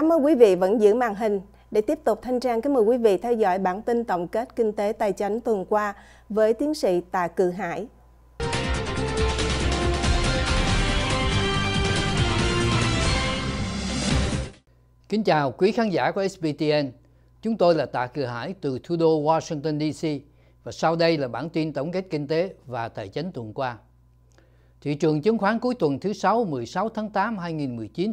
Cảm ơn quý vị vẫn giữ màn hình. Để tiếp tục thanh trang, kính mời quý vị theo dõi bản tin tổng kết kinh tế tài chính tuần qua với tiến sĩ Tạ Cự Hải. Kính chào quý khán giả của SBTN. Chúng tôi là Tạ Cự Hải từ thủ đô Washington DC và sau đây là bản tin tổng kết kinh tế và tài chính tuần qua. Thị trường chứng khoán cuối tuần thứ 6 16 tháng 8 2019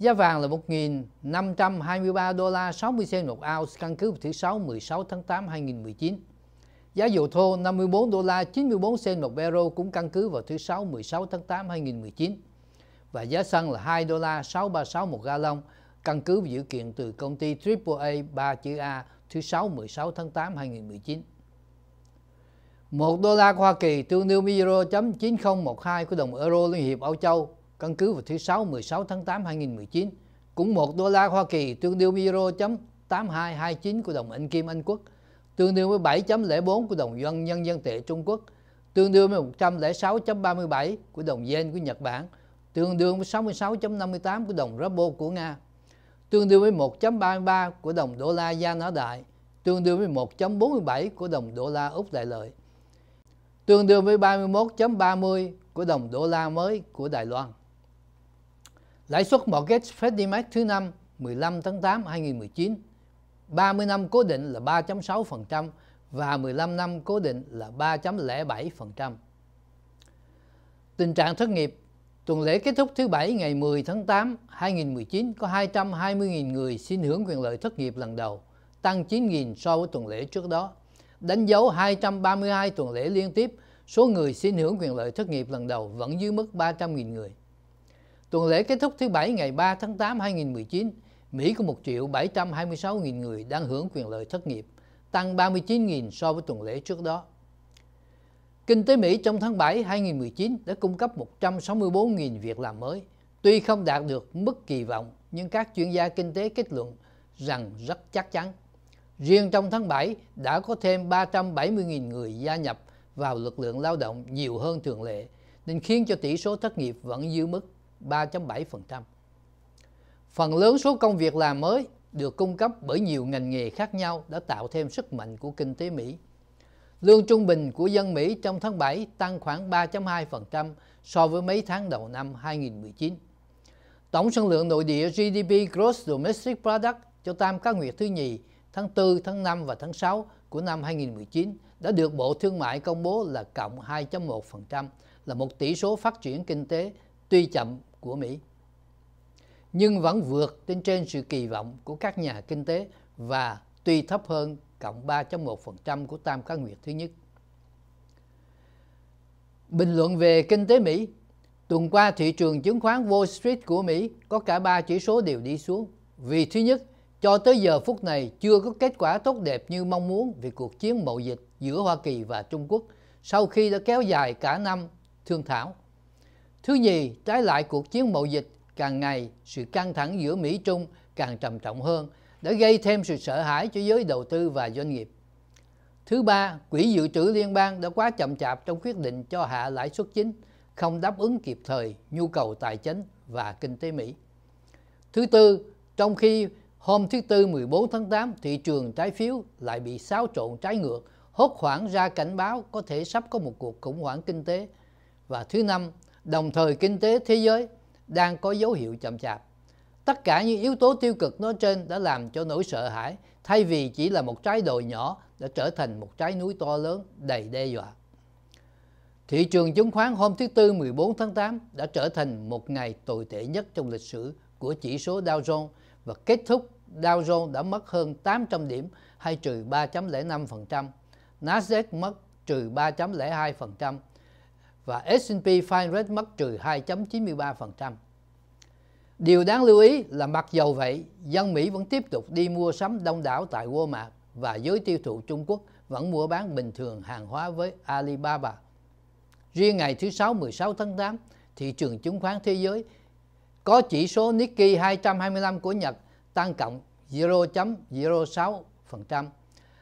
Giá vàng là 1.523 đô la 60 cent một ounce căn cứ thứ 6 16 tháng 8 2019. Giá dầu thô 54 đô la 94 cent một barrel cũng căn cứ vào thứ 6 16 tháng 8 2019. Và giá xăng là 2 đô la 636 một gallon căn cứ vào dự kiện từ công ty AAA 3 chữ A thứ 6 16 tháng 8 2019. 1 đô la của Hoa Kỳ tương đương với euro.9012 của đồng euro Liên hiệp Âu Châu căn cứ vào thứ Sáu 16 tháng 8 2019, cũng 1 đô la Hoa Kỳ tương đương với euro chấm 8229 của đồng Anh Kim Anh Quốc, tương đương với 7.04 của đồng Yuan Nhân dân tệ Trung Quốc, tương đương với 106.37 của đồng Yen của Nhật Bản, tương đương với 66.58 của đồng Ruble của Nga, tương đương với 1.33 của đồng đô la Gia nó Đại, tương đương với 1.47 của đồng đô la Úc Đại Lợi, tương đương với 31.30 của đồng đô la mới của Đài Loan. Lãi suất mortgage Freddie Mac thứ năm 15 tháng 8 2019, 30 năm cố định là 3.6% và 15 năm cố định là 3.07%. Tình trạng thất nghiệp Tuần lễ kết thúc thứ Bảy ngày 10 tháng 8, 2019 có 220.000 người xin hưởng quyền lợi thất nghiệp lần đầu, tăng 9.000 so với tuần lễ trước đó. Đánh dấu 232 tuần lễ liên tiếp, số người xin hưởng quyền lợi thất nghiệp lần đầu vẫn dưới mức 300.000 người. Tuần lễ kết thúc thứ Bảy ngày 3 tháng 8 2019, Mỹ có 1 triệu 726.000 người đang hưởng quyền lợi thất nghiệp, tăng 39.000 so với tuần lễ trước đó. Kinh tế Mỹ trong tháng 7 2019 đã cung cấp 164.000 việc làm mới. Tuy không đạt được mức kỳ vọng, nhưng các chuyên gia kinh tế kết luận rằng rất chắc chắn. Riêng trong tháng 7 đã có thêm 370.000 người gia nhập vào lực lượng lao động nhiều hơn thường lệ, nên khiến cho tỷ số thất nghiệp vẫn dư mức 3.7%. Phần lớn số công việc làm mới được cung cấp bởi nhiều ngành nghề khác nhau đã tạo thêm sức mạnh của kinh tế Mỹ. Lương trung bình của dân Mỹ trong tháng 7 tăng khoảng 3.2% so với mấy tháng đầu năm 2019. Tổng sản lượng nội địa GDP Gross Domestic Product cho tam cá nguyệt thứ nhì tháng 4, tháng 5 và tháng 6 của năm 2019 đã được Bộ Thương mại công bố là cộng 2.1%, là một tỷ số phát triển kinh tế tuy chậm của Mỹ. Nhưng vẫn vượt trên trên sự kỳ vọng của các nhà kinh tế và tuy thấp hơn cộng 3.1% của tam cá nguyệt thứ nhất. Bình luận về kinh tế Mỹ Tuần qua thị trường chứng khoán Wall Street của Mỹ có cả ba chỉ số đều đi xuống. Vì thứ nhất, cho tới giờ phút này chưa có kết quả tốt đẹp như mong muốn về cuộc chiến mậu dịch giữa Hoa Kỳ và Trung Quốc sau khi đã kéo dài cả năm thương thảo. Thứ nhì, trái lại cuộc chiến mậu dịch càng ngày sự căng thẳng giữa Mỹ Trung càng trầm trọng hơn đã gây thêm sự sợ hãi cho giới đầu tư và doanh nghiệp. Thứ ba, Quỹ dự trữ liên bang đã quá chậm chạp trong quyết định cho hạ lãi suất chính, không đáp ứng kịp thời nhu cầu tài chính và kinh tế Mỹ. Thứ tư, trong khi hôm thứ Tư 14 tháng 8 thị trường trái phiếu lại bị xáo trộn trái ngược, hốt hoảng ra cảnh báo có thể sắp có một cuộc khủng hoảng kinh tế. Và thứ năm, đồng thời kinh tế thế giới đang có dấu hiệu chậm chạp. Tất cả những yếu tố tiêu cực nói trên đã làm cho nỗi sợ hãi thay vì chỉ là một trái đồi nhỏ đã trở thành một trái núi to lớn đầy đe dọa. Thị trường chứng khoán hôm thứ Tư 14 tháng 8 đã trở thành một ngày tồi tệ nhất trong lịch sử của chỉ số Dow Jones và kết thúc Dow Jones đã mất hơn 800 điểm hay trừ 3.05%, Nasdaq mất trừ 3.02%, và S&P 500 mất trừ 2.93%. Điều đáng lưu ý là mặc dầu vậy, dân Mỹ vẫn tiếp tục đi mua sắm đông đảo tại Walmart và giới tiêu thụ Trung Quốc vẫn mua bán bình thường hàng hóa với Alibaba. Riêng ngày thứ Sáu 16 tháng 8, thị trường chứng khoán thế giới có chỉ số Nikkei 225 của Nhật tăng cộng 0.06%,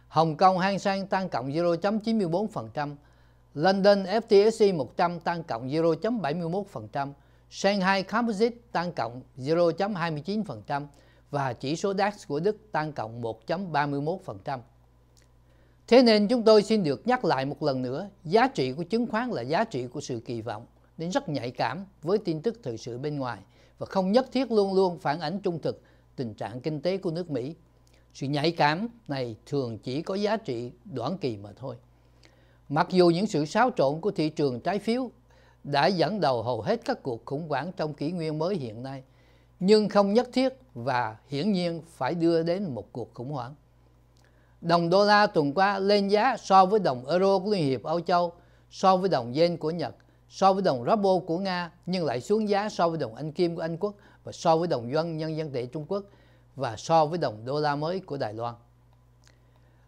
Hồng Kông Hang Seng tăng cộng 0.94%, London FTSE 100 tăng cộng 0.71%, Shanghai Composite tăng cộng 0.29% và chỉ số DAX của Đức tăng cộng 1.31%. Thế nên chúng tôi xin được nhắc lại một lần nữa, giá trị của chứng khoán là giá trị của sự kỳ vọng, nên rất nhạy cảm với tin tức thời sự bên ngoài và không nhất thiết luôn luôn phản ánh trung thực tình trạng kinh tế của nước Mỹ. Sự nhạy cảm này thường chỉ có giá trị đoạn kỳ mà thôi. Mặc dù những sự xáo trộn của thị trường trái phiếu đã dẫn đầu hầu hết các cuộc khủng hoảng trong kỷ nguyên mới hiện nay, nhưng không nhất thiết và hiển nhiên phải đưa đến một cuộc khủng hoảng. Đồng đô la tuần qua lên giá so với đồng euro của Liên hiệp Âu Châu, so với đồng yen của Nhật, so với đồng ruble của Nga nhưng lại xuống giá so với đồng Anh Kim của Anh Quốc và so với đồng Dân Nhân dân tệ Trung Quốc và so với đồng đô la mới của Đài Loan.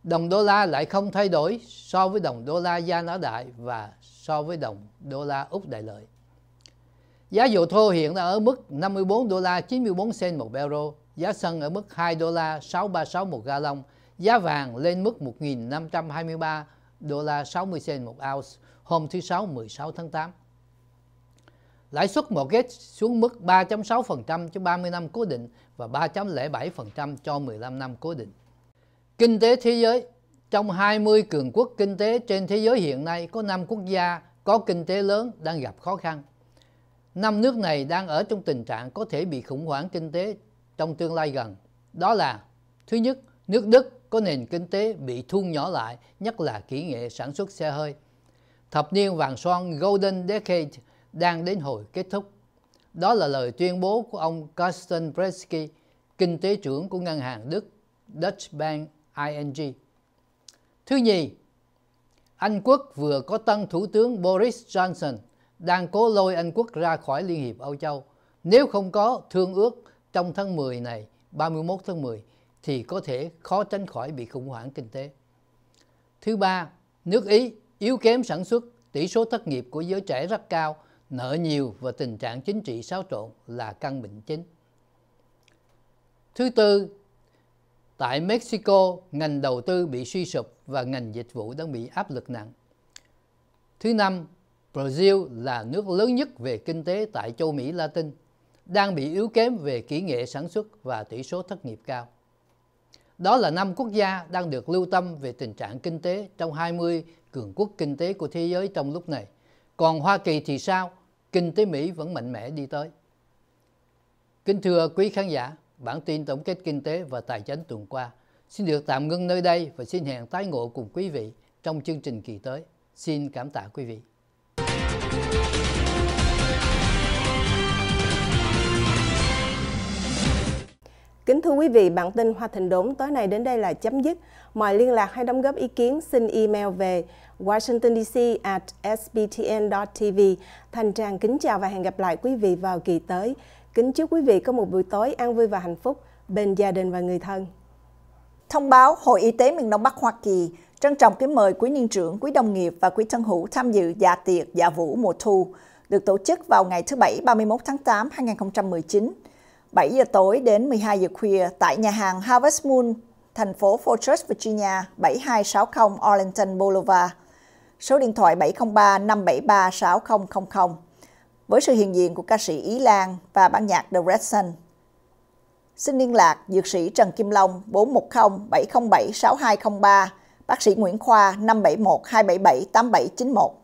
Đồng đô la lại không thay đổi so với đồng đô la Gia Ná Đại và so với đồng đô la Úc Đại Lợi. Giá dầu thô hiện đang ở mức 54 đô la 94 cent một barrel, giá xăng ở mức 2 đô la 636 một ga lông, giá vàng lên mức 1.523 đô la 60 cent một ounce hôm thứ Sáu 16 tháng 8. Lãi suất mortgage xuống mức 3.6% cho 30 năm cố định và 3.07% cho 15 năm cố định. Kinh tế thế giới Trong 20 cường quốc kinh tế trên thế giới hiện nay có 5 quốc gia có kinh tế lớn đang gặp khó khăn. Năm nước này đang ở trong tình trạng có thể bị khủng hoảng kinh tế trong tương lai gần. Đó là thứ nhất, nước Đức có nền kinh tế bị thu nhỏ lại, nhất là kỹ nghệ sản xuất xe hơi. Thập niên vàng son Golden Decade đang đến hồi kết thúc. Đó là lời tuyên bố của ông Carsten Bresky, kinh tế trưởng của ngân hàng Đức Deutsche Bank ING. Thứ nhì, Anh Quốc vừa có tân Thủ tướng Boris Johnson đang cố lôi Anh Quốc ra khỏi Liên hiệp Âu Châu. Nếu không có thương ước trong tháng 10 này, 31 tháng 10, thì có thể khó tránh khỏi bị khủng hoảng kinh tế. Thứ ba, nước Ý yếu kém sản xuất, tỷ số thất nghiệp của giới trẻ rất cao, nợ nhiều và tình trạng chính trị xáo trộn là căn bệnh chính. Thứ tư, Tại Mexico, ngành đầu tư bị suy sụp và ngành dịch vụ đang bị áp lực nặng. Thứ năm, Brazil là nước lớn nhất về kinh tế tại châu Mỹ Latin, đang bị yếu kém về kỹ nghệ sản xuất và tỷ số thất nghiệp cao. Đó là năm quốc gia đang được lưu tâm về tình trạng kinh tế trong 20 cường quốc kinh tế của thế giới trong lúc này. Còn Hoa Kỳ thì sao? Kinh tế Mỹ vẫn mạnh mẽ đi tới. Kính thưa quý khán giả, bản tin tổng kết kinh tế và tài chính tuần qua. Xin được tạm ngưng nơi đây và xin hẹn tái ngộ cùng quý vị trong chương trình kỳ tới. Xin cảm tạ quý vị. Kính thưa quý vị, bản tin Hoa Thịnh Đốn tối nay đến đây là chấm dứt. Mọi liên lạc hay đóng góp ý kiến xin email về washingtondc at sbtn.tv. Thành Trang kính chào và hẹn gặp lại quý vị vào kỳ tới. Kính chúc quý vị có một buổi tối an vui và hạnh phúc bên gia đình và người thân. Thông báo Hội Y tế miền Đông Bắc Hoa Kỳ trân trọng kính mời quý niên trưởng, quý đồng nghiệp và quý thân hữu tham dự dạ tiệc dạ vũ mùa thu được tổ chức vào ngày thứ Bảy 31 tháng 8 2019, 7 giờ tối đến 12 giờ khuya tại nhà hàng Harvest Moon, thành phố Fortress, Virginia, 7260 Arlington Boulevard, số điện thoại 703 573 6000 với sự hiện diện của ca sĩ Ý Lan và ban nhạc The Red Sun. Xin liên lạc Dược sĩ Trần Kim Long 410 707 6203, bác sĩ Nguyễn Khoa 571 277 8791.